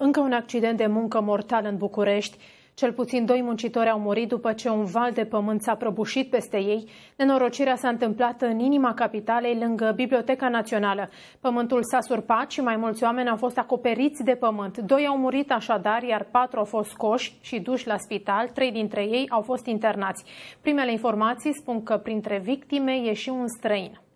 Încă un accident de muncă mortal în București. Cel puțin doi muncitori au murit după ce un val de pământ s-a prăbușit peste ei. Nenorocirea s-a întâmplat în inima capitalei, lângă Biblioteca Națională. Pământul s-a surpat și mai mulți oameni au fost acoperiți de pământ. Doi au murit așadar, iar patru au fost scoși și duși la spital. Trei dintre ei au fost internați. Primele informații spun că printre victime e și un străin.